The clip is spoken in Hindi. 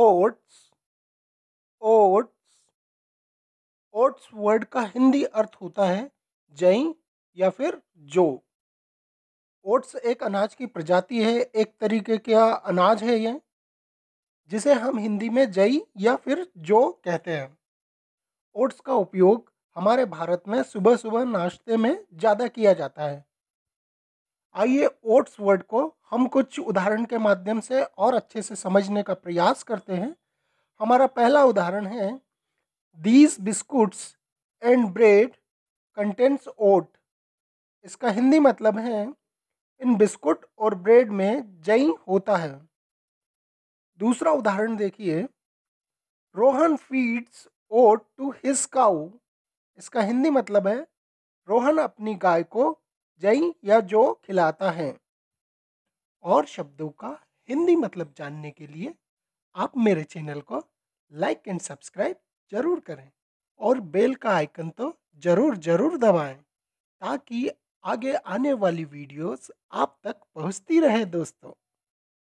ओट्स ओट्स ओट्स वर्ड का हिंदी अर्थ होता है जई या फिर जो ओट्स एक अनाज की प्रजाति है एक तरीके का अनाज है यह जिसे हम हिंदी में जई या फिर जो कहते हैं ओट्स का उपयोग हमारे भारत में सुबह सुबह नाश्ते में ज़्यादा किया जाता है आइए ओट्स वर्ड को हम कुछ उदाहरण के माध्यम से और अच्छे से समझने का प्रयास करते हैं हमारा पहला उदाहरण है these biscuits and bread contents oat इसका हिंदी मतलब है इन बिस्कुट और ब्रेड में जई होता है दूसरा उदाहरण देखिए Rohan feeds oat to his cow इसका हिंदी मतलब है रोहन अपनी गाय को जई या जो खिलाता है और शब्दों का हिंदी मतलब जानने के लिए आप मेरे चैनल को लाइक एंड सब्सक्राइब जरूर करें और बेल का आइकन तो ज़रूर ज़रूर दबाएं ताकि आगे आने वाली वीडियोस आप तक पहुंचती रहे दोस्तों